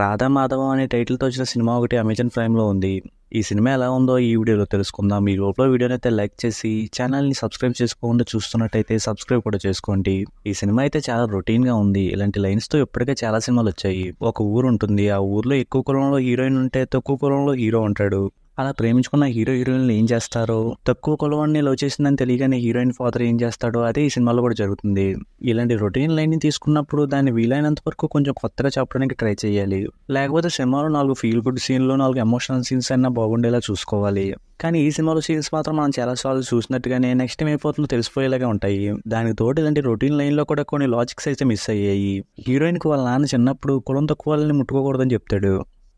రాధా మాధవ అనే టైటిల్తో వచ్చిన సినిమా ఒకటి అమెజాన్ ప్రైమ్లో ఉంది ఈ సినిమా ఎలా ఉందో ఈ వీడియోలో తెలుసుకుందాం మీ లోపల వీడియోని అయితే లైక్ చేసి ఛానల్ని సబ్స్క్రైబ్ చేసుకోకుండా చూస్తున్నట్టయితే సబ్స్క్రైబ్ కూడా చేసుకోండి ఈ సినిమా అయితే చాలా రొటీన్గా ఉంది ఇలాంటి లైన్స్తో ఇప్పటికే చాలా సినిమాలు వచ్చాయి ఒక ఊరు ఉంటుంది ఆ ఊర్లో ఎక్కువ కులంలో హీరోయిన్ ఉంటే తక్కువ కులంలో హీరో ఉంటాడు అలా ప్రేమించుకున్న హీరో హీరోయిన్లు ఏం చేస్తారు తక్కువ కులవాడిని లవ్ చేసిందని తెలియగానే హీరోయిన్ ఫాదర్ ఏం చేస్తాడో అదే ఈ సినిమాలో కూడా జరుగుతుంది ఇలాంటి రొటీన్ లైన్ని తీసుకున్నప్పుడు దాన్ని వీలైనంత వరకు కొంచెం కొత్తగా చెప్పడానికి ట్రై చేయాలి లేకపోతే సినిమాలో నాలుగు ఫీల్ గుడ్ సీన్లు నాలుగు ఎమోషనల్ సీన్స్ అయినా బాగుండేలా చూసుకోవాలి కానీ ఈ సినిమాలో సీన్స్ మాత్రం మనం చాలా సార్లు చూసినట్టుగానే నెక్స్ట్ టైం అయిపోతుందో తెలిసిపోయేలాగా ఉంటాయి దానికి తోడు ఇలాంటి రొటీన్ లైన్లో కూడా కొన్ని లాజిక్స్ అయితే మిస్ అయ్యాయి కు వాళ్ళ నాన్న చిన్నప్పుడు కులం తక్కువ వాళ్ళని ముట్టుకోకూడదని చెప్తాడు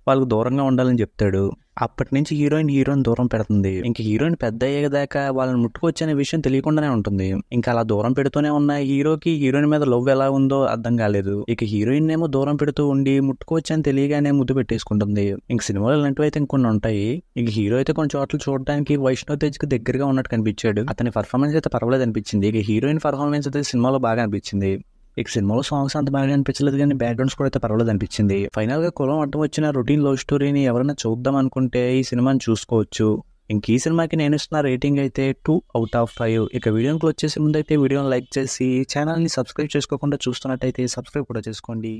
వాళ్ళకు దూరంగా ఉండాలని చెప్తాడు అప్పటి నుంచి హీరోయిన్ హీరోయిన్ దూరం పెడుతుంది ఇంకా హీరోయిన్ పెద్ద అయ్యేదాకా వాళ్ళని ముట్టుకొచ్చనే విషయం తెలియకుండానే ఉంటుంది ఇంకా అలా దూరం పెడుతూనే ఉన్న హీరోకి హీరోయిన్ మీద లవ్ ఎలా ఉందో అర్థం కాలేదు ఇక హీరోయిన్ ఏమో దూరం పెడుతూ ఉండి ముట్టుకోవచ్చని తెలియగానే ముద్దు పెట్టేసుకుంటుంది ఇంక సినిమాలు ఇలాంటివి అయితే ఇంకొన్ని ఉంటాయి ఇంక హీరో అయితే కొన్ని చోట్ల చూడడానికి వైష్ణవ్ తేజ్ కి దగ్గరగా ఉన్నట్టు కనిపించాడు అతని పర్ఫార్మెన్స్ అయితే పర్వాలేదు అనిపించింది ఇక హీరోయిన్ పర్ఫార్మెన్స్ అయితే సినిమాలో బాగా అనిపించింది ఇక సినిమాలో సాంగ్స్ అంత బాగా అనిపించలేదు కానీ బ్యాక్గ్రౌండ్స్ కూడా అయితే పర్వాలేదు అనిపించింది ఫైనల్ గా కులం అడ్డం వచ్చిన రొటీన్ లవ్ స్టోరీని ఎవరైనా చూద్దాం అనుకుంటే ఈ సినిమాని చూసుకోవచ్చు ఇంక ఈ సినిమాకి నేను ఇస్తున్న రేటింగ్ అయితే టూ అవుట్ ఆఫ్ ఫైవ్ ఇక వీడియోకి వచ్చేసి ముందైతే వీడియోని లైక్ చేసి ఛానల్ని సబ్స్క్రైబ్ చేసుకోకుండా చూస్తున్నట్టయితే సబ్స్క్రైబ్ కూడా చేసుకోండి